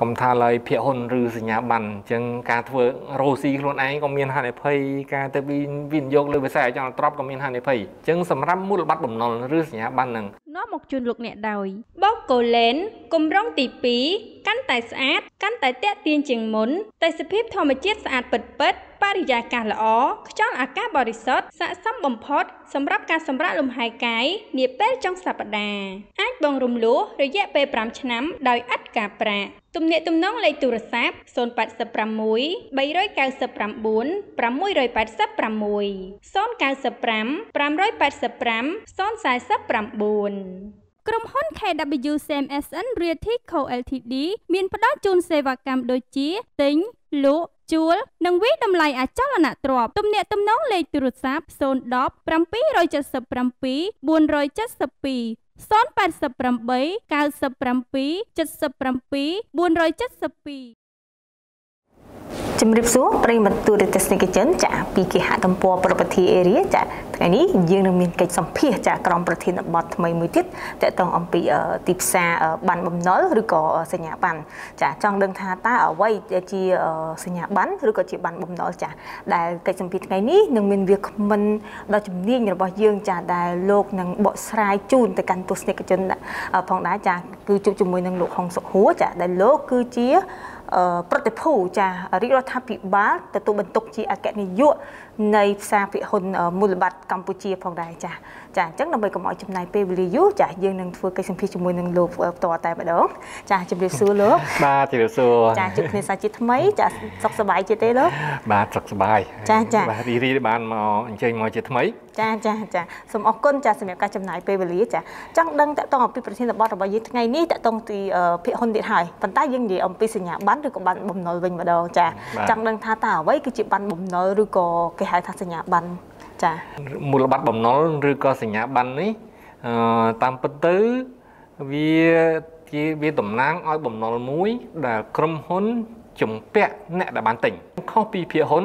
កុំថាឡើយភាគហ៊ុនឬសញ្ញាប័ណ្ណអញ្ចឹងការធ្វើរោស៊ីខ្លួនឯងក៏មាន ហានិភ័យការទៅវិនិយោគលើវិស័យអចលនទ្រព្យក៏មានហានិភ័យអញ្ចឹងសម្រាប់មូលបត្របំណុលឬសញ្ញាប័ណ្ណនឹងនាំមកជូនលោកអ្នកដោយបូកូលែនគម្រងទី2កាន់តែស្អាតកាន់តែតាក់ទាញជាងមុនទេសភាពធម្មជាតិស្អាតពិតៗបរិយាកាសល្អខ្យល់អាកាសបរិសុទ្ធស័ក្តិសមបំផុតសម្រាប់ការសម្រាកលំហែកាយនាពេលចុងសប្តាហ៍អាចបងរំលោះ រយៈពេល5ឆ្នាំដោយឥតការប្រាក់ទំនាក់ទំនងលេខទូរស័ព្ទ086 399 686 095 585 049ក្រុមហ៊ុន KW SMSN Realty Co Ltd មានផ្ដល់ជូនសេវាកម្មដូចជាទិញលក់ជួល និងវិតម្លៃអចលនទ្រព្យទំនាក់ទំនងលេខទូរស័ព្ទ010 777 472 088 97 77 472ជំរាបសួរប្រិយមិត្តទូរទស្សនិកជនចាពីគេហទំព័រប្រតិភិអេរីចាថ្ងៃនេះយើងនឹងមានកិច្ចសម្ភាសចាក្រុមប្រធានបទថ្មីមួយទៀតតកតងអំពីទីផ្សារបានបំណុលឬក៏សញ្ញាប័ណ្ណចាចង់ដឹងថាតើអ្វីជាសញ្ញាប័ណ្ណឬក៏ជាប័ណ្ណបំណុលចាដែលកិច្ចសម្ភាសថ្ងៃនេះនឹងមានវាគ្មិនដល់ជំនាញរបស់យើងចាដែលលោកនឹងបកស្រាយជូនទៅកាន់ទស្សនិកជនផងដែរចាគឺជួបជាមួយនឹងលោកហុងសុខហួរចាដែលលោកគឺជាប្រតិភូចារាជរដ្ឋាភិបាលទទួលបន្ទុកជាអគ្គនាយកនៃផ្សារភិហ៊ុនមូលបត្រកម្ពុជាផងដែរចាចាអញ្ចឹងដើម្បីកុំឲ្យចំណាយពេលវេលាយូរចាយើងនឹងធ្វើកិច្ចសម្ភារជាមួយនឹងលោកផ្ទាល់តែម្ដងចាជម្រាបសួរលោកបាទជម្រាបសួរចាជួបគ្នាសាជាថ្មីចាសុខសប្បាយជាទេលោកបាទសុខសប្បាយចាចាបាទរីរីបានមកអញ្ជើញមកជាថ្មីចាចាចាសូមអរគុណចាសម្រាប់ការចំណាយពេលវេលាចាចង់ដឹងតកតងអំពីប្រធានបទរបស់យើងថ្ងៃនេះតកតងទីភិហ៊ុនទៀតហើយប៉ុន្តែយើងនិយាយអំពីសញ្ញាប័ណ្ណឬក៏ប័ណ្ណបំណុលវិញម្ដងចាចង់ដឹងថាតើអ្វីគឺជាប័ណ្ណបំណុលឬក៏គេហៅថាសញ្ញាប័ណ្ណចាមូលប័ណ្ណបំណុលឬក៏សញ្ញាប័ណ្ណនេះតាមពិតទៅវាជាវាតំណាងឲ្យបំណុលមួយ ដែលក្រុមហ៊ុនជំពាក់អ្នកដែលបានទិញខុសពីភាគហ៊ុន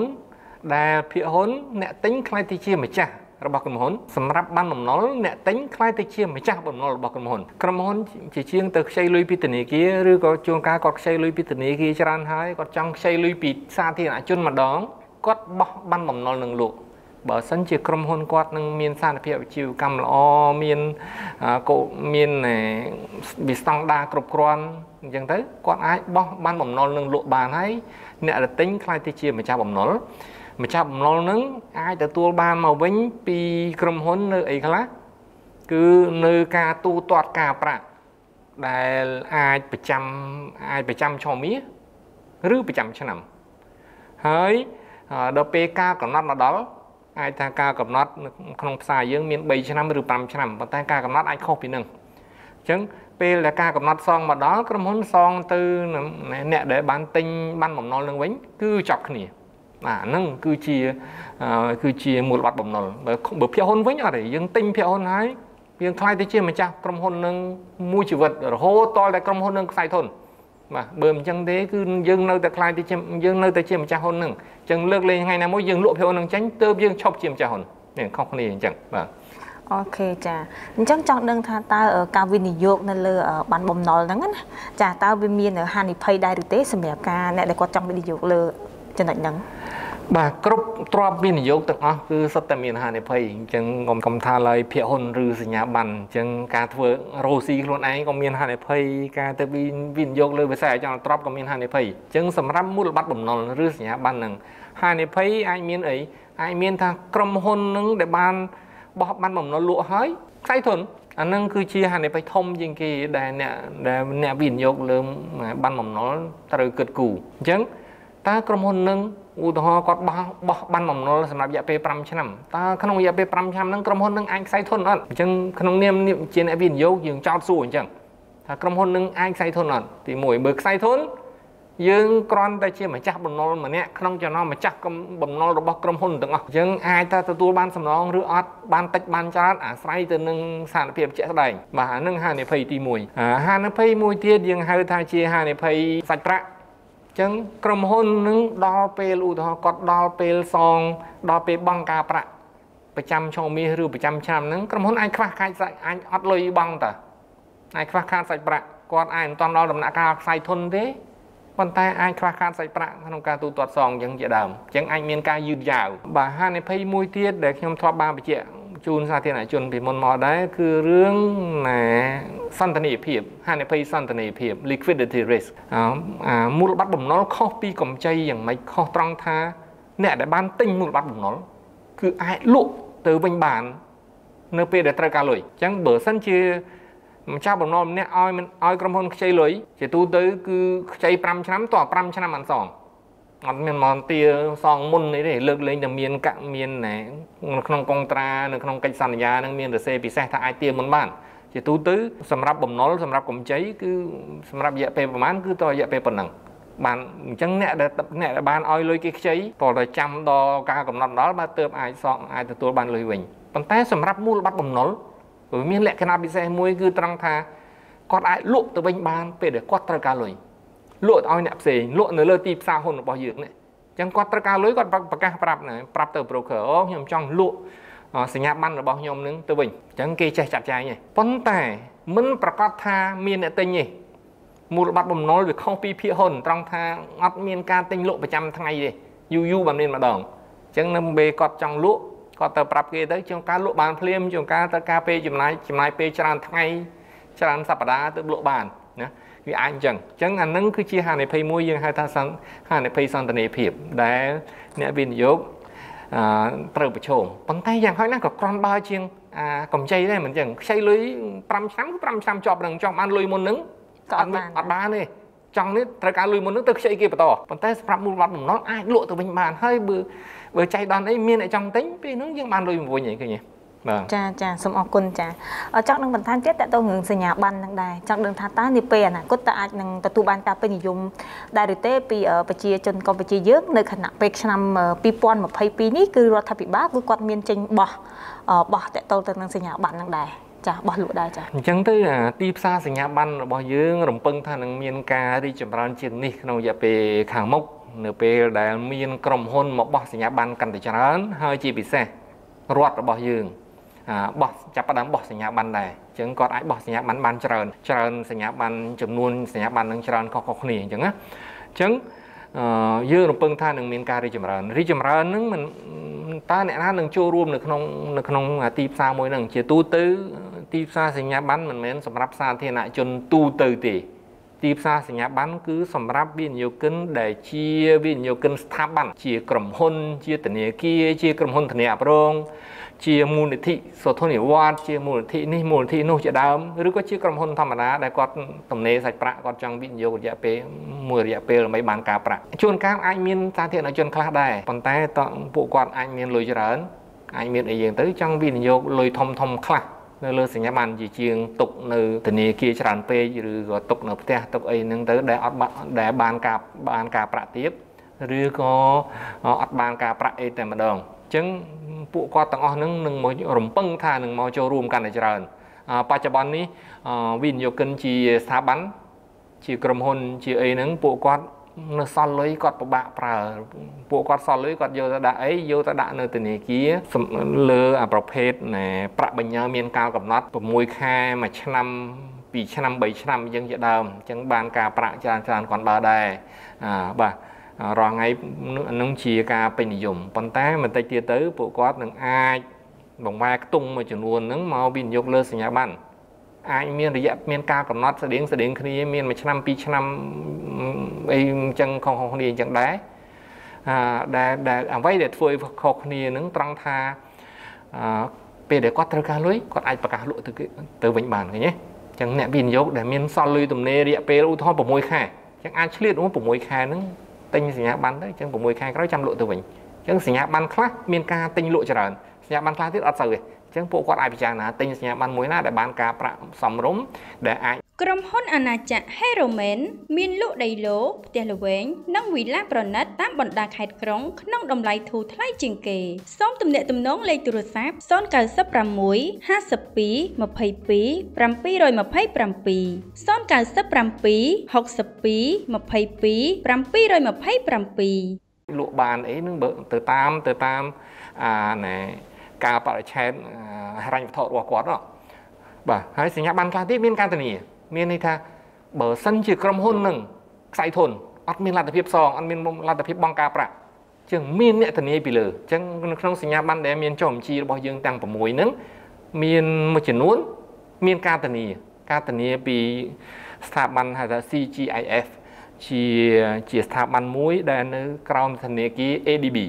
ដែលភាគហ៊ុនអ្នកទិញខ្លាយទៅជាម្ចាស់របស់ក្រុមហ៊ុនសម្រាប់បានបំណុលអ្នកទិញខ្លាយទៅជាម្ចាស់បំណុលរបស់ក្រុមហ៊ុន ក្រុមហ៊ុន ជាជាងទៅខ្ចីលុយពីធនាគារឬក៏ជួនកាលគាត់ខ្ចីលុយពីធនាគារច្រើនហើយគាត់ចង់ខ្ចីលុយពីសាធារណជនម្ដងគាត់បោះបានបំណុលនឹងលោកបើសិនជាក្រុមហ៊ុនគាត់នឹងមានស្ថានភាពវិជ្ជាកម្មល្អមានកោមានវាស្តង់ដារគ្រប់គ្រាន់អញ្ចឹងទៅគាត់អាចបោះបានបំណុលនឹងលក់បានហើយអ្នករទិញខ្លាចទៅជាម្ចាស់បំណុលម្ចាស់បំណុលនឹងអាចទទួលបានមកវិញពីក្រុមហ៊ុននៅអីខ្លះគឺនៅការទូទាត់ការប្រាក់ដែលអាចប្រចាំអាចប្រចាំឆ្នាំមាសឬប្រចាំឆ្នាំហើយដល់ពេលការកំណត់មកដល់អាចថាការកំណត់ ក្នុងផ្សារយើងមាន3ឆ្នាំឬ5ឆ្នាំប៉ុន្តែការកំណត់អាចខុសពីនឹងអញ្ចឹងពេលដែលការកំណត់សងមកដល់ក្រុមហ៊ុនសងទៅអ្នកដែល បានទិញ បានបំណុលនឹងវិញ គឺចប់គ្នាបាទហ្នឹងគឺជាគឺជាមូលបត្របំណុលបើបើភាគហ៊ុនវិញអត់ទេយើងទិញភាគហ៊ុនហើយយើងខ្លាយទៅជាម្ចាស់ក្រុមហ៊ុននឹងមួយជីវិតរហូតដល់តែក្រុមហ៊ុននឹងខ្សែធនអញបាទបើមិនអញ្ចឹងទេគឺយើងនៅតែខ្លាចទៅជាយើងនៅតែជាម្ចាស់ហ៊ុននឹងអញ្ចឹងលើកលែងថ្ងៃណាមួយយើងលក់ភាវនឹងចាញ់ទៅយើងឈប់ជាម្ចាស់ហ៊ុននេះខុសគ្នាអញ្ចឹងបាទអូខេចាអញ្ចឹងចង់ដឹងថាតើការវិនិយោគនៅលើ បានបំណុលហ្នឹងណាចាតើវាមាន ហានិភ័យដែរឬទេសម្រាប់ការអ្នកដែលគាត់ចង់វិនិយោគលើចំណុចហ្នឹងបាទគ្រប់ទ្របវិនិយោគទាំងអស់គឺសុទ្ធតែមានហានិភ័យអញ្ចឹងកុំកុំថាឡើយភាគហ៊ុនឬសញ្ញាប័ណ្ណអញ្ចឹងការធ្វើរ៉ូស៊ីខ្លួនឯងក៏មានហានិភ័យការទៅវិនិយោគលើវិស័យអចលនទ្រព្យក៏មានហានិភ័យអញ្ចឹងសម្រាប់មូលបត្របំណុលឬសញ្ញាប័ណ្ណនឹងហានិភ័យអាចមានអីអាចមាន ថាក្រុមហ៊ុននឹងដែលបានបោះបានបំណុលលក់ហើយខ្សែទុនអានឹងគឺជាហានិភ័យធំ ជាងគេដែលអ្នកដែលអ្នកវិនិយោគលើបានបំណុលត្រូវគិតគូរអញ្ចឹងតើក្រុមហ៊ុននឹងឧទាហរណ៍គាត់បោះបោះបានបំណុលសម្រាប់រយៈពេល5ឆ្នាំតើក្នុងរយៈពេល5ឆ្នាំហ្នឹងក្រុមហ៊ុននឹងអាចខ្សែធនអត់អញ្ចឹងក្នុងនាមជាអ្នកវិនិយោគយើងចោតសួរអញ្ចឹងថាក្រុមហ៊ុននឹងអាចខ្សែធនអត់ទី1មើលខ្សែធនយើងគ្រាន់តែជាម្ចាស់បំណុលម្នាក់ក្នុងចំណោមម្ចាស់បំណុលរបស់ក្រុមហ៊ុនទាំងអស់យើងអាចថាទទួលបានសំណងឬអត់បានតិចបានច្រើនអាស្រ័យទៅនឹងស្ថានភាពជាក់ស្ដែងបាទអានឹងហានិភ័យទី1ហានិភ័យមួយទៀតយើងហៅថាជាហានិភ័យសាច់ប្រាក់ចឹងក្រុមហ៊ុននឹងដល់ពេលឧទាហរណ៍គាត់ដល់ពេលសងដល់ពេលបង់ការប្រាក់ប្រចាំឆមាសឬប្រចាំឆ្នាំហ្នឹងក្រុមហ៊ុន អាចខ្វះខាតសាច់អាចអត់លុយបង់តើអាចខ្វះខាតសាច់ប្រាក់គាត់អាចមិនទាន់ដល់ដំណាក់កាលខ្សែធនទេប៉ុន្តែអាចខ្វះខាតសាច់ប្រាក់ក្នុងការទូទាត់សងអញ្ចឹងជាដើមអញ្ចឹងអាចមានការយឺតយ៉ាវបាទហានិភ័យមួយទៀតដែលខ្ញុំធ្លាប់បានបញ្ជាក់ជូនសាធារណជនពីមុនមកដែរគឺរឿងណាសន្តានភាពហានិភ័យសន្តានភាព liquidity risk មូលបត្របំណុលខុសពីកម្ចីយ៉ាងម៉េចខុសត្រង់ថា អ្នកដែលបានទិញមូលបត្របំណុលគឺអាចលក់ទៅវិញបាន នៅពេលដែលត្រូវការលុយអញ្ចឹងបើសិនជាម្ចាស់បំណុលម្នាក់ឲ្យឲ្យក្រុមហ៊ុនខ្ចីលុយជាទូទៅគឺខ្ចី5ឆ្នាំតោះ5ឆ្នាំមិនសងអត់មានមន្ទាសងមុនអីទេលើកលែងតែមានកាក់មានណែនៅក្នុងកងត្រានៅក្នុងកិច្ចសន្យានឹងមានរសេពិសេសថាអាចទារមិនបានជាទូទៅសម្រាប់បំណុលសម្រាប់កម្ចីគឺសម្រាប់រយៈពេលប្រហែលគឺតរយៈពេលប៉ុណ្ណឹង បានអញ្ចឹងអ្នកដែលអ្នកដែលបានឲ្យលុយគេខ្ចីតរតែចាំដល់ការកំណត់ដល់បើទៅអាចសងអាចទទួលបានលុយវិញប៉ុន្តែសម្រាប់មូលបត្របំណុលគឺមានលក្ខណៈពិសេសមួយគឺត្រង់ថាគាត់អាចលក់ទៅវិញបាន ពេលដែលគាត់ត្រូវការលុយលក់ទៅឲ្យអ្នកផ្សេងលក់នៅលើទីផ្សារហ៊ុនរបស់យើងនេះអញ្ចឹងគាត់ត្រូវការលុយគាត់ប្រកាសប្រាប់ណាប្រាប់ទៅ broker អូខ្ញុំចង់លក់សញ្ញាប័ណ្ណរបស់ខ្ញុំនឹងទៅវិញអញ្ចឹងគេចេះចាត់ចែងឯងប៉ុន្តែ មិនប្រកាសថាមានអ្នកទិញទេមូលបត្របំណុលវាខុសពីភាគហ៊ុនត្រង់ថាអត់មានការទិញលក់ប្រចាំថ្ងៃទេយូរយូរបានមានម្ដងអញ្ចឹងនៅពេលគាត់ចង់លក់គាត់ទៅប្រាប់គេទៅជួនកាលលក់បានភ្លាមជួនកាលត្រូវការពេលចំណាយចំណាយពេលច្រើនថ្ងៃច្រើនសប្ដាទើបលក់បានណាវាអាចអញ្ចឹងអញ្ចឹងអានឹងគឺជាហានិភ័យមួយយើងហៅថាហានិភ័យសន្តានភាពដែលអ្នកវិនិយោគអឺត្រូវប្រឈមប៉ុន្តែយ៉ាងហោចណាស់ក៏ក្រំបើជាងអាកម្ចីដែរមិនអញ្ចឹងខ្ចីលុយ5ឆ្នាំ5ឆ្នាំជាប់នឹងចង់បានលុយមុននឹងក៏អត់បានអត់បានទេចង់នេះត្រូវការលុយមុននឹងទៅខ្ចីគេបន្តប៉ុន្តែសម្រាប់មូលបត្របំណុលអាចលក់ទៅវិញបានហើយបើបើចៃដន្យអីមានអ្នកចង់ទិញពេលនោះយើងបានលុយមកវិញឯងឃើញទេបាទចាចាសូមអរគុណចាចង់នឹងបន្ថែមទៀតតើតើរឿងសញ្ញាប័ណ្ណនឹងដែរចង់ដឹងថាតើនាពេលអនាគតតើអាចនឹងទទួលបានការពេញនិយម ដែរឬទេពីប្រជាជនកម្ពុជាយើងនៅខណៈពេលឆ្នាំ2022នេះគឺរដ្ឋាភិបាលគឺគាត់មានចេញបោះបោះតើតើទៅនឹងសញ្ញាប័ណ្ណនឹងដែរចាស់បោះលក់ដែរចាស់អញ្ចឹងទៅទីផ្សារសញ្ញាប័ណ្ណរបស់យើង រំពឹងថានឹងមានការរីកចម្រើនជាងនេះក្នុងរយៈពេលខាងមុខនៅពេលដែលមានក្រុមហ៊ុនមកបោះសញ្ញាប័ណ្ណកាន់តែច្រើន ហើយជាពិសេសរដ្ឋរបស់យើងបោះចាប់ផ្ដើមបោះសញ្ញាប័ណ្ណដែរអញ្ចឹងគាត់អាចបោះសញ្ញាប័ណ្ណបានច្រើនច្រើនសញ្ញាប័ណ្ណចំនួនសញ្ញាប័ណ្ណនឹងច្រើនខុសៗគ្នាអញ្ចឹងណាអញ្ចឹងយើងរំពឹងថានឹងមានការរីចម្រើនរីចម្រើននឹងមិនតើអ្នកណានឹងចូលរួមនៅក្នុងនៅក្នុងទីផ្សារមួយនឹងជាទូទៅទីផ្សារសញ្ញាប័ណ្ណមិនមែនសម្រាប់សាធារណជនទូទៅទេទីផ្សារសញ្ញាប័ត្រគឺសម្រាប់វិនិយោគិនដែលជាវិនិយោគិនស្ថាប័នជាក្រុមហ៊ុន ជាធនាគារជាក្រុមហ៊ុនធនាអប់រងជាមូលនិធិសោធននិវត្តជាមូលនិធិនេះមូលនិធិនោះជាដើមឬក៏ជាក្រុមហ៊ុនធម្មតាដែលគាត់ទំនេរសាច់ប្រាក់គាត់ចង់វិនិយោគរយៈពេលមួយរយៈពេលដើម្បីបានការប្រាក់ជួនកាលអាចមានសាធារណជនខ្លះដែរប៉ុន្តែតពួកគាត់អាចមានលុយច្រើនអាចមានអីយ៉ាងទៅចង់វិនិយោគលុយធំធំខ្លះនៅលើសញ្ញាបត្រជាជាងទុកនៅធនាគារច្រើនពេកឬក៏ទុកនៅផ្ទះទុកអីហ្នឹងទៅដែលអត់ដែលបានការបានការប្រាក់ទៀតឬក៏អត់បានការប្រាក់អីតែម្ដងអញ្ចឹងពួកគាត់ទាំងអស់ហ្នឹងនឹងមករំពឹងថានឹងមកចូលរួមកាន់តែច្រើនបច្ចុប្បន្ននេះវិនិយោគិនជាស្ថាប័នជា ក្រុមហ៊ុនជាអីហ្នឹងពួកគាត់នៅសល់លុយគាត់ពិបាកប្រើពួកគាត់សល់លុយគាត់យកទៅដាក់អីយកទៅដាក់នៅធនាគារលើអាប្រភេទណែប្រាក់បញ្ញើ មានកាលកំណត់6ខែមួយឆ្នាំ2ឆ្នាំ3ឆ្នាំអញ្ចឹងជាដើមអញ្ចឹងបានការប្រាក់ច្រើនច្រើនគាត់បើដែរអាបាទរាល់ថ្ងៃនឹងជាការពេញនិយមប៉ុន្តែបន្តិចទៀតទៅ ពួកគាត់នឹងអាចបង្វែរខ្ទង់មួយចំនួនហ្នឹងមកវិនិយោគលើសញ្ញាបត្រអាចមានរយៈមានការកំណត់ស្តៀងស្តៀងគ្នាមានមួយឆ្នាំពីរឆ្នាំអីអញ្ចឹងខុសគ្នាអញ្ចឹងដែរអឺដែលដែលអ្វីដែលធ្វើឲ្យខុសគ្នានឹងត្រង់ថាអឺពេលដែលគាត់ត្រូវការលុយគាត់អាចប្រកាសលក់ទៅទៅវិញបានឃើញទេអញ្ចឹងអ្នកវិនិយោគដែលមានសល់លុយទំនេររយៈពេលឧទាហរណ៍6ខែអញ្ចឹងអាចឆ្លៀត6ខែហ្នឹងទិញសញ្ញាប័ណ្ណទៅអញ្ចឹង6ខែក្រោយចាំលក់ទៅវិញអញ្ចឹងសញ្ញាប័ណ្ណខ្លះមានការទិញលក់ច្រើនសញ្ញាប័ណ្ណខ្លះទៀតអត់សូវទេអញ្ចឹងពួកគាត់អាចពិចារណាទិញសញ្ញាប័ណ្ណមួយណាដែលបានការប្រាក់សមរម្យដែលអាចក្រុមហ៊ុនអាណាចក្រ Heromen មានលក់ដីឡូផ្ទះល្វែងនិងវិឡាប្រណិតតាមបណ្ដាខេត្តក្រុងក្នុងតម្លៃធូរថ្លៃជាងគេសូមទំនាក់ទំនងលេខទូរស័ព្ទ096 52 22 727 097 62 22 727លក់បានអីនឹងបើទៅតាមទៅតាមអាណែការបរិឆេទហិរញ្ញវត្ថុរបស់គាត់ណោះបាទហើយសញ្ញាប័ណ្ណខ្លះទៀតមានការធានា មានន័យថាបើសិនជា ក្រុមហ៊ុននឹងខ្សែធនអត់មានលទ្ធភាពសងអត់មានលទ្ធភាពបង់ការប្រាក់ចឹងមានអ្នកធានាពីលើចឹងនៅក្នុងសញ្ញាប័ណ្ណដែលមានចុះបញ្ជីរបស់យើងទាំង6ហ្នឹងមានមួយចំនួនមានការធានាការធានាពីស្ថាប័នហៅថា CGIF ជាជាស្ថាប័នមួយ ដែលនៅក្រោមធនាគារ ADB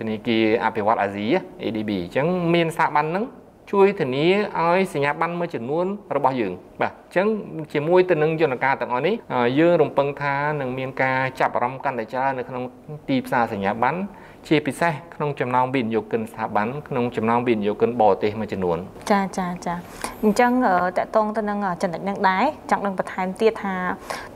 ធនាគារអភិវឌ្ឍអាស៊ី ADB អញ្ចឹងមានស្ថាប័នហ្នឹងជួយធានាឲ្យសញ្ញាប័ណ្ណមួយចំនួនរបស់យើង បាទអញ្ចឹងជាមួយទៅនឹងយន្តការទាំងអស់នេះយើងរំពឹងថានឹងមានការចាប់អារម្មណ៍កាន់តែច្រើននៅក្នុងទីផ្សារសញ្ញាប័ណ្ណជាពិសេសក្នុងចំណោមវិនិយោគិនស្ថាប័នក្នុងចំណោមវិនិយោគិនបរទេសមួយចំនួនចាចាចាអញ្ចឹងតកតងទៅនឹងចំណុចនឹងដែរចង់នឹងបន្ថែមទៀតថា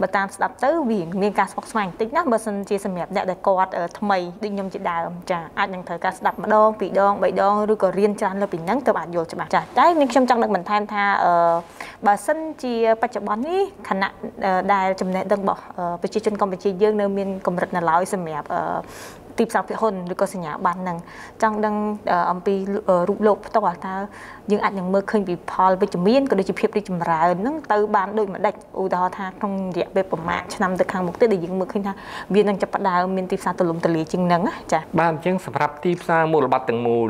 បើតាមស្ដាប់ទៅវាមានការស្មុគស្មាញបន្តិចណាបើសិនជាសម្រាប់អ្នកដែលគាត់ថ្មីដូចខ្ញុំជាដើមចាអាចនឹងត្រូវការស្ដាប់ម្ដងពីរដងបីដងឬក៏រៀនច្រើនលើពីហ្នឹងទៅអាចយល់ច្បាស់ចាតែនេះខ្ញុំចង់នឹងបន្ថែមថាបើសិនជាបច្ចុប្បន្ននេះខណៈដែលចំណេះដឹងរបស់ប្រជាជនកម្ពុជាយើងនៅមានកម្រិតនៅឡើយសម្រាប់ទីផ្សារភិហ៊ុនឬក៏សញ្ញាប័ណ្ណហ្នឹងចង់ដឹងអំពីរូបលោកផ្ទាល់តើយើងអាចនឹងមើលឃើញពីផលវិជ្ជមានក៏ដូចជាភាពរីកចម្រើនហ្នឹងទៅបានដូចម្ដេចឧទាហរណ៍ថាក្នុងរយៈពេលប្រមាណឆ្នាំទៅខាងមុខទៀតដែលយើងមើលឃើញថាវានឹងចាប់ផ្ដើមមានទីផ្សារទូលំទូលាយជាងហ្នឹងចា៎បាទអញ្ចឹងសម្រាប់ទីផ្សារមូលបត្រទាំងមូល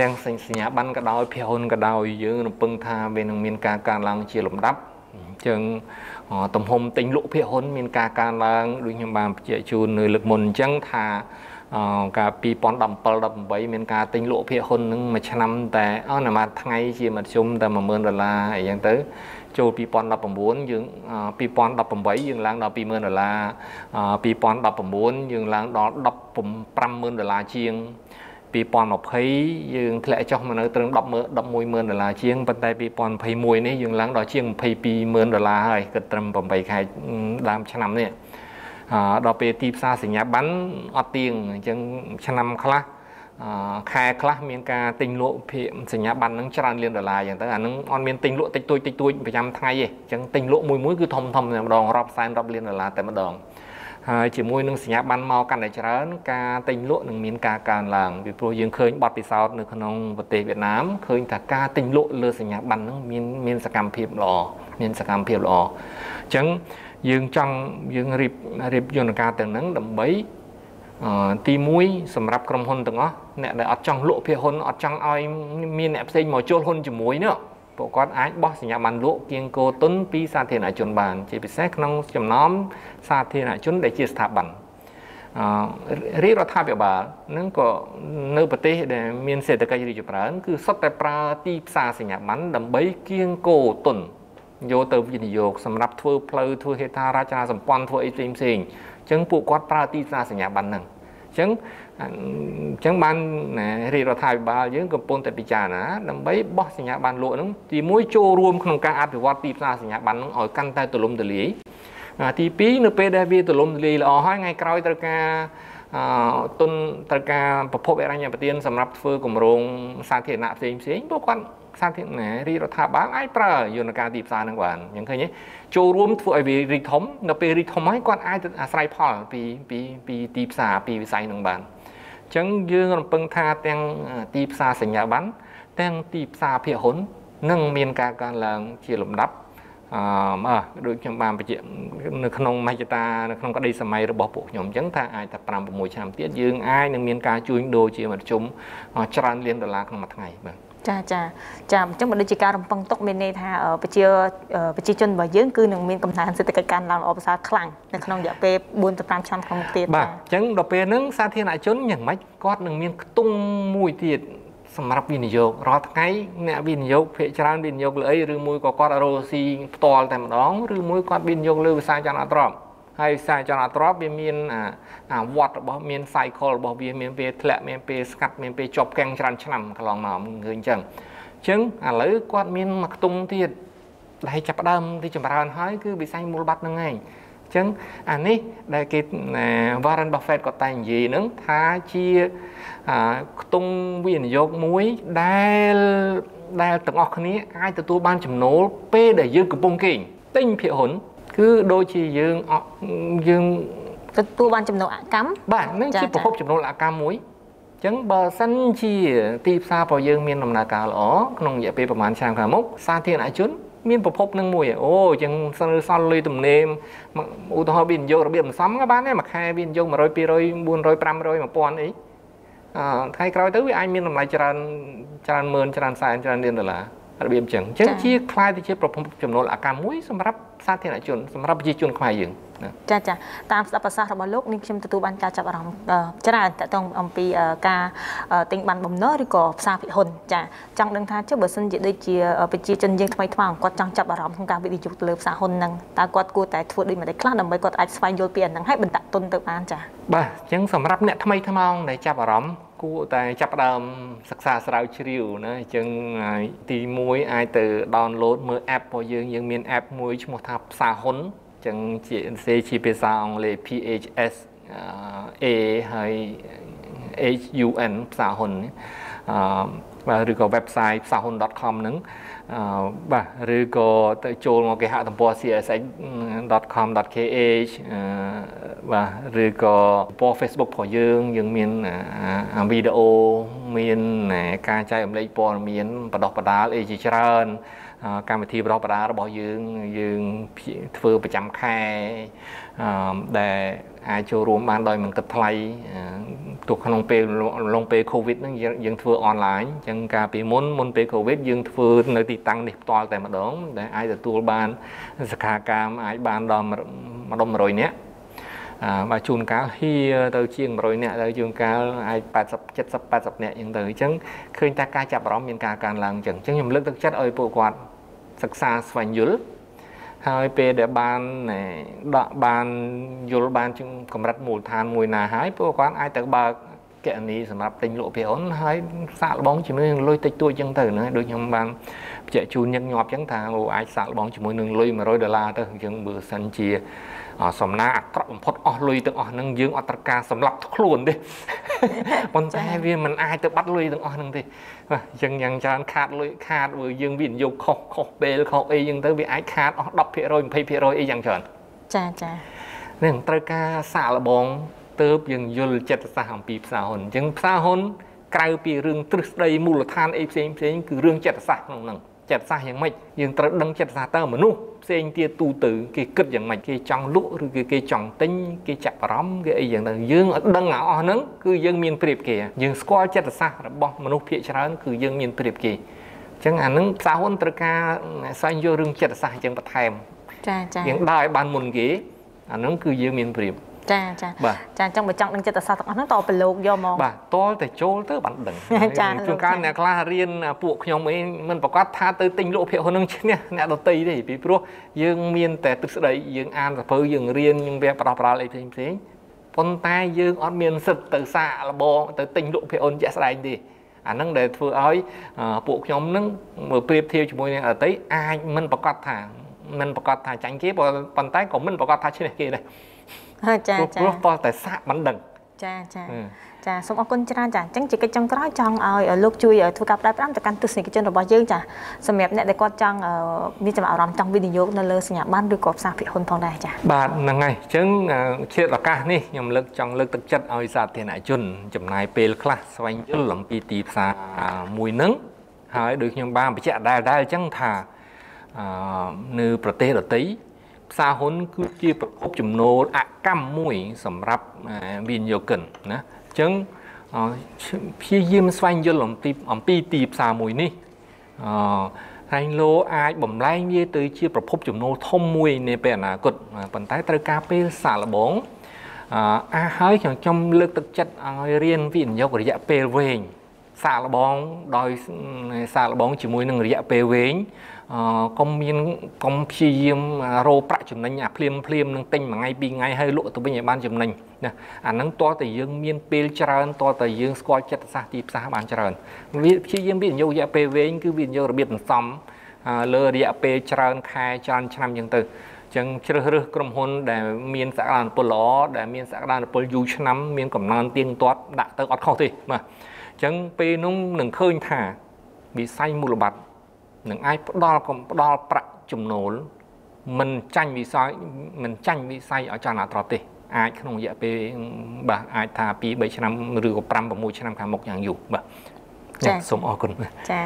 ទាំងសញ្ញាប័ណ្ណក៏ដោយភិហ៊ុនក៏ដោយយើងរំពឹងថាវានឹងមានការកើនឡើងជាលំដាប់អញ្ចឹងទំហំទិញលក់ភាគហ៊ុនមានការកើនឡើងដូចខ្ញុំបានបញ្ជាក់ជូននៅលើកមុនអញ្ចឹងថាកាល2017 18មានការទិញលក់ភាគហ៊ុននឹងមួយឆ្នាំតែអនុមាតថ្ងៃជាមធ្យមតែ10000ដុល្លារអីចឹងទៅចូល2019យើង2018យើងឡើងដល់20000ដុល្លារ2019យើងឡើងដល់150,000ដុល្លារជាង2020យើងធ្លាក់ចុះមកនៅត្រឹម100,000ដុល្លារជាងប៉ុន្តែ2021នេះយើងឡើងដល់ជាង22,000ដុល្លារហើយគិតត្រឹម8ខែដើមឆ្នាំនេះអឺដល់ពេលទីផ្សារសញ្ញាប័ណ្ណអត់ទៀងអញ្ចឹងឆ្នាំខ្លះខែខ្លះមានការទិញលក់ភាគសញ្ញាប័ណ្ណនឹងច្រើនលានដុល្លារអញ្ចឹងទៅអានឹងអត់មានទិញលក់តិចតួចតិចតួចប្រចាំថ្ងៃទេអញ្ចឹងទិញលក់មួយមួយគឺធំធំតែម្ដងរាប់សែនរាប់លានដុល្លារតែម្ដង។ហើយជាមួយនឹងសញ្ញាប័ណ្ណមកកាន់តែច្រើនការទិញលក់នឹងមានការកើនឡើងពីព្រោះយើងឃើញបទពិសោធន៍នៅក្នុងប្រទេសវៀតណាមឃើញថាការទិញលក់លើសញ្ញាប័ណ្ណនឹងមានមានសកម្មភាពល្អមានសកម្មភាពល្អអញ្ចឹងយើងចង់យើងរៀបរៀបយន្តការទាំងហ្នឹងដើម្បីទី1សម្រាប់ក្រុមហ៊ុនទាំងអស់អ្នកដែលអត់ចង់លក់ភាគហ៊ុនអត់ចង់ឲ្យមានអ្នកផ្សេងមកចូលហ៊ុនជាមួយនោះពួកគាត់អាចបោះសញ្ញាប័ណ្ណលក់គៀងគោទុនពីសាធារណជនបាន ជាពិសេសក្នុងចំណោមសាធារណជនដែលជាស្ថាប័នរាជរដ្ឋាភិបាលនឹងក៏នៅ ប្រទេសដែលមានសេដ្ឋកិច្ចរីកចម្រើន គឺសុទ្ធតែប្រើទីផ្សារសញ្ញាប័ណ្ណដើម្បីគៀងគោទុនយកទៅវិនិយោគសម្រាប់ធ្វើផ្លូវធ្វើហេដ្ឋារចនាសម្ព័ន្ធធ្វើអីផ្សេងផ្សេងអញ្ចឹងពួកគាត់ប្រើទីផ្សារសញ្ញាប័ណ្ណហ្នឹងអញ្ចឹងអញ្ចឹងបានរាជរដ្ឋាភិបាលយើងកំពុងតែពិចារណាដើម្បីបោះសញ្ញាប័ណ្ណលក់ហ្នឹងទី1ចូលរួមក្នុងការអភិវឌ្ឍទីផ្សារសញ្ញាប័ណ្ណហ្នឹងឲ្យកាន់តែទូលំទូលាយទី2នៅពេលដែលវាទូលំទូលាយល្អហើយថ្ងៃក្រោយត្រូវការអឺទុនត្រូវការប្រភពអរញ្ញប្រទានសម្រាប់ធ្វើគម្រោងសាធារណៈផ្សេងផ្សេងពួកគាត់សាធារណៈរាជរដ្ឋាភិបាលអាចប្រើយន្តការទីផ្សារនឹងបានយើងឃើញទេចូលរួមធ្វើឲ្យវារីកធំនៅពេលរីកធំហើយគាត់អាចអាស្រ័យផលពីពីពីទីផ្សារពីវិស័យនឹងបានអញ្ចឹងយើងរំពឹងថាទាំងទីផ្សារសញ្ញាប័ន្នាំងទីផ្សារភាគហ៊ុននឹងមានការកើនឡើងជាលំដាប់អឺដូចខ្ញុំបានបញ្ជាក់នៅក្នុងមហិច្ឆតានៅក្នុងក្តីសម័យរបស់ពួកខ្ញុំអញ្ចឹងថាអាចតែ5 6ឆ្នាំទៀតយើងអាចនឹងមានការជួញដូរជាមធ្យមច្រើនលានដុល្លារក្នុងមួយថ្ងៃបាទចាចាចាអញ្ចឹងបើដូចជាការរំពឹងទុកមានន័យថាប្រជាប្រជាជនរបស់យើងគឺនឹងមានកំណើនសេដ្ឋកិច្ចកាន់ឡើងល្អប្រសើរខ្លាំងនៅក្នុងរយៈពេល4ទៅ5ឆ្នាំខាងមុខទៀតបាទអញ្ចឹងដល់ពេលហ្នឹងសាធារណជនយ៉ាងម៉េចគាត់នឹងមានខ្ទង់មួយទៀតសម្រាប់វិនិយោគរាល់ថ្ងៃអ្នកវិនិយោគភាគច្រើនវិនិយោគលើអីឬមួយក៏គាត់រោស៊ីផ្ទាល់តែម្ដងឬមួយគាត់វិនិយោគលើវិស័យចលនាទ្រព្យហើយខ្សែចរាទ្រព្យវាមានអាវត្តរបស់មាន cycle របស់វាមានពេលធ្លាក់មានពេលស្កាត់មានពេលជាប់កាំងច្រើនឆ្នាំកន្លងមកឃើញអញ្ចឹងអញ្ចឹងឥឡូវគាត់មានមកខ្ទង់ទៀតដែលចាប់ផ្ដើមទីចម្រើនហើយគឺវិស័យមូលបត្រហ្នឹងឯងចឹងអានេះដែលគេ Warren Buffett គាត់តែនិយាយហ្នឹងថាជាខ្ទង់វិនិយោគមួយ ដែលដែលទាំងអស់គ្នាអាចទទួលបានចំណូលពេលដែលយើងកំពុងគេងទិញភាគហ៊ុនគឺដូចជាយើងយើងទទួលបានចំណូលអកម្មបាទនឹងជាប្រភព ចំណូលអកម្មមួយអញ្ចឹងបើសិនជាទីផ្សាររបស់យើងមានដំណើរការល្អក្នុងរយៈពេលប្រហែលឆ្នាំខាងមុខសាធារណជនមានប្រភពនឹងមួយអូអញ្ចឹងសិនសល់លុយទំនេរឧទាហរណ៍វានិយោគរបៀបមិនសមក៏បានដែរមួយខែវានិយោគ100 200 400 500 1000អីអឺថ្ងៃក្រោយទៅវាអាចមានតម្លៃច្រើនច្រើនម៉ឺនច្រើនសែនច្រើនលានដុល្លាររបៀបអញ្ចឹងអញ្ចឹងជាខ្លាយទៅជាប្រភពចំណូលអាកាមមួយសម្រាប់សាធារណជនសម្រាប់ប្រជាជនខ្មែរយើងចាចាតាមស្ដាប់ប្រសាសន៍របស់លោកនេះខ្ញុំទទួលបានការចាប់អារម្មណ៍ច្រើនតកតងអំពីការទិញបានបំណុលឬក៏ផ្សារភិហ៊ុនចា ចង់ដឹងថាចុះបើសិនជាដូចជាប្រជាជនយើងថ្មីថ្មោងគាត់ចង់ចាប់អារម្មណ៍ក្នុងការវិនិយោគលើផ្សារហ៊ុនហ្នឹងតើគាត់គួរតែធ្វើដូចម្ដេចខ្លះដើម្បីគាត់អាចស្វែងយល់ពីអាហ្នឹងហើយបន្តទុនទៅបានចាបាទអញ្ចឹងសម្រាប់អ្នកថ្មីថ្មោងដែលចាប់អារម្មណ៍គួរតែចាប់ផ្ដើមសិក្សាស្រាវជ្រាវណាអញ្ចឹងទី1អាចទៅ download មើល app របស់យើងយើងមាន app មួយឈ្មោះថាផ្សារហ៊ុនអញ្ចឹងជាសេជាភាសាអង់គ្លេស PHS A ហើយ HUN ផ្សារហ៊ុនណាបាទឬក៏ website ផ្សោះ hun.com ហ្នឹងបាទឬក៏ទៅចូលមកគេហទំព័រ csh.com.kh បាទឬក៏ទំព័រ Facebook របស់យើង យើងមានវីដេអូមានការចែករំលែកព័ត៌មានបដោះបដាលអីជាច្រើនកម្មវិធីបរិបដារបស់យើងយើងធ្វើប្រចាំខែដែលអាចចូលរួមបានដោយមិនគិតថ្លៃទោះក្នុងពេលឡងពេល Covid ហ្នឹងយើងធ្វើអនឡាញអញ្ចឹងកាលពីមុនមុនពេល Covid យើងធ្វើនៅទីតាំងនេះផ្ទាល់តែម្ដងដែលអាចទទួលបានសិក្ខាកាមអាចបានដល់ម្ដុំ100នាក់បើជួនកាលហៀទៅ ជាង100នាក់ទៅជួនកាលអាច80 70 80នាក់អញ្ចឹងទៅអញ្ចឹងឃើញថាការចាប់អារម្មណ៍មានការកើនឡើងអញ្ចឹងអញ្ចឹងខ្ញុំលើកទឹកចិត្តឲ្យពួកគាត់សិក្សាស្វែងយល់ហើយពេលដែលបានដកបានយល់បានជាងកម្រិតមូលដ្ឋានមួយណាហើយពួកគាត់អាចទៅបើកកណនីសម្រាប់ទិញលក់ភាគហ៊ុនហើយសាកល្បងជាមួយនឹងលុយតិចតួចចឹងទៅណាដូចខ្ញុំបានបញ្ជាក់ជូនញឹកញាប់អញ្ចឹងថាអូអាចសាកល្បងជាមួយនឹងលុយ100ដុល្លារទៅអញ្ចឹងបើសិនជាសំណាអាក្រក់បំផុតអស់លុយទាំងអស់ហ្នឹងយើងអត់ត្រូវការសម្លាប់ខ្លួនទេប៉ុន្តែវាមិនអាចទៅបាត់លុយទាំងអស់ហ្នឹងទេបាទអញ្ចឹងយ៉ាងច្រើនខាតលុយខាតបើយើងវិនិយោគខុសខុសពេលខុសអីអញ្ចឹងទៅវាអាចខាតអស់10% 20%អីយ៉ាងច្រើនចាចានឹងត្រូវការសាកល្បងទៅយើងយល់ចិត្តសាស្ត្រអំពីផ្សារហ៊ុនអញ្ចឹងផ្សារហ៊ុនក្រៅពីរឿងទ្រឹស្ដីមូលដ្ឋានអីផ្សេងផ្សេងគឺរឿងចិត្តសាស្ត្រក្នុងហ្នឹងចិត្តសាស្ត្រយ៉ាងម៉េចយើងត្រូវដឹងចិត្តសាស្ត្រតើមនុស្សផ្សេងទៀតទូទៅគេគិតយ៉ាងម៉េចគេចង់លក់ឬគេគេចង់ទិញគេចាប់អារម្មណ៍គេអីយ៉ាងទៅយើងឲ្យដឹងអាអស់ហ្នឹងគឺយើងមានប្រៀបគេយើងស្គាល់ចិត្តសាស្ត្ររបស់មនុស្សភាគច្រើនគឺយើងមានប្រៀបគេអញ្ចឹងអាហ្នឹងផ្សារហ៊ុនត្រូវការស្វែងយល់រឿងចិត្តសាស្ត្រអញ្ចឹងបន្ថែមចាចាយើងដើរឲ្យបានមុនគេអាហ្នឹងគឺយើងមានប្រៀបចាចាចាចង់បើចង់ដឹងចិត្តសាស្ត្រទាំងអស់ហ្នឹងតទៅលោកយកមកបាទតលតែចូលទៅបានដឹងជួនកាលអ្នកខ្លះរៀនពួកខ្ញុំអីមិនប្រកាសថាទៅទិញលក់ភាគហ៊ុននឹងឈ្នះអ្នកដតីទេពីព្រោះយើងមាន តែទឹកស្ដីយើងអានសភៅយើងរៀនយើងវគ្គប្រោះប្រោលអីផ្សេងផ្សេងប៉ុន្តែយើងអត់មានសិទ្ធទៅសាកល្បងទៅទិញលក់ភាគហ៊ុនជាក់ស្ដែងទេអានឹងដែលធ្វើឲ្យពួកខ្ញុំនឹងមើលប្រៀបធៀបជាមួយអ្នកដតីអាចមិនប្រកាសថា មិនប្រកាសថាចាញ់គេប៉ុន្តែក៏មិនប្រកាសថាឈ្នះគេដែរចាចាព្រោះតោះតែសាក់មិនដឹងចាចាចាសូមអរគុណច្រើនចាអញ្ចឹងជាកិច្ចចុងក្រោយចង់ឲ្យលោកជួយធ្វើការផ្ដល់ប្រាំទៅកាន់ទស្សនិកជនរបស់យើងចាសម្រាប់អ្នកដែលគាត់ចង់មានចំណាប់អារម្មណ៍ចង់វិនិយោគនៅលើសញ្ញាបត្រឬក៏ផ្សារភាគហ៊ុនផងដែរចាបាទហ្នឹងហើយអញ្ចឹងជាឱកាសនេះខ្ញុំលើកចង់លើកទឹកចិត្តឲ្យសាធារណជនចំណាយពេលខ្លះស្វែងយល់អំពីទីផ្សារមួយហ្នឹងហើយដូចខ្ញុំបានបញ្ជាក់ដែរដែរអញ្ចឹងថានៅប្រទេសដទៃផ្សារហ៊ុនគឺជាប្រភពចំណូលអកម្មមួយសម្រាប់វិនិយោគិនណាអញ្ចឹងព្យាយាមស្វែងយល់អំពីអំពីទីផ្សារមួយនេះអរែងលោអាចបំលែងវាទៅ ជាប្រភពចំណូលធំមួយនាពេលអនាគតប៉ុន្តែត្រូវការពេលសាឡបងអះហើយខ្ញុំខ្ញុំលើកទឹកចិត្តឲ្យរៀនវិនិយោគរយៈពេលវែងសាឡបងដោយសាឡបងជាមួយនឹងរយៈពេលវែងកុំមានកុំព្យាយាមរោប្រាក់ចំណេញអាភ្លាមភ្លាមនឹងទិញមួយថ្ងៃពីរថ្ងៃហើយលក់ទៅវិញឲ្យបានចំណេញណាអាហ្នឹងតើតើយើង មានពេលច្រើនតើតើយើងស្គាល់ចិត្តសាស្ត្រទីផ្សារបានច្រើនវាព្យាយាមវិនិយោគរយៈពេលវែងគឺវិនិយោគរបៀបសន្សំលើរយៈពេលច្រើនខែច្រើនឆ្នាំអញ្ចឹងទៅចឹងជ្រើសរើសក្រុមហ៊ុនដែលមាន សក្តានុពលល្អដែលមានសក្តានុពលយូរឆ្នាំមានកំណើនទៀងទាត់ដាក់ទៅអត់ខុសទេបាទអញ្ចឹងពេលនោះនឹងឃើញថាវិស័យមូលបត្រនឹងអាចផ្ដល់កំផ្ដល់ប្រាក់ចំណូលមិនចាញ់វិស័យមិនចាញ់វិស័យឲ្យចលនាត្រទេអាចក្នុងរយៈពេលបាទអាចថា2 3ឆ្នាំឬក៏5 6ឆ្នាំខាងមុខយ៉ាងយូរបាទចាសូមអរគុណចា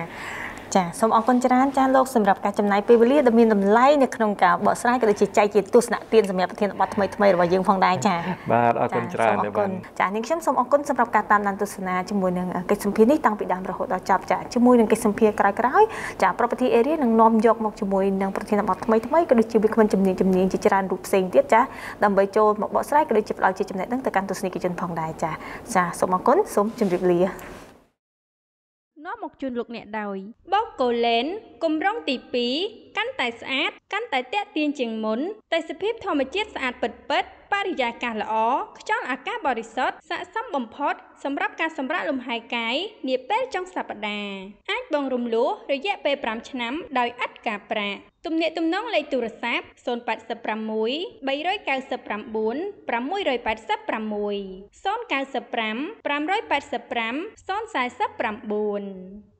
ចាសូមអរគុណច្រើនចាលោកសម្រាប់ការចំណាយពេលវេលាដ៏មានតម្លៃនៅក្នុងការបកស្រាយក៏ដូចជាចែកជាទស្សនៈទានសម្រាប់ប្រធានបទថ្មីថ្មីរបស់យើងផងដែរចាបាទអរគុណច្រើនបាទចានាងខ្ញុំសូមអរគុណសម្រាប់ការតាមដាន ទស្សនាជាមួយនឹងកិច្ចសម្ភារនេះតាំងពីដើមរហូតដល់ចប់ចាជាមួយនឹងកិច្ចសម្ភារក្រោយៗចាប្រពតិអេរីនឹងនាំយកមកជាមួយនឹងប្រធានបទថ្មីថ្មីក៏ដូចជាវាគ្មិនជំនាញជំនាញជាច្រើនរូបផ្សេងទៀតចាដើម្បីចូលមកបកស្រាយក៏ដូចជាផ្ដល់ជាចំណេះដឹងទៅកាន់ទស្សនិកជនផងដែរចាចាសូមអរគុណសូមជម្រាបលាមកជូនលោកអ្នកដោយបោកកូឡេនគម្រងទី2កាន់តែស្អាតកាន់តែតាក់ទាញជាងមុនទេសភាពធម្មជាតិស្អាត ពិតៗបរិយាកាសល្អខ្យល់អាកាសបរិសុទ្ធស័ក្តិសមបំផុតសម្រាប់ការសម្រាកលំហែកាយនាពេលចុងសប្តាហ៍អាចបងរំលោះរយៈពេល5ឆ្នាំ ដោយឥតការប្រាក់ទំនាក់ទំនងលេខទូរស័ព្ទ086 399 686 095 585 049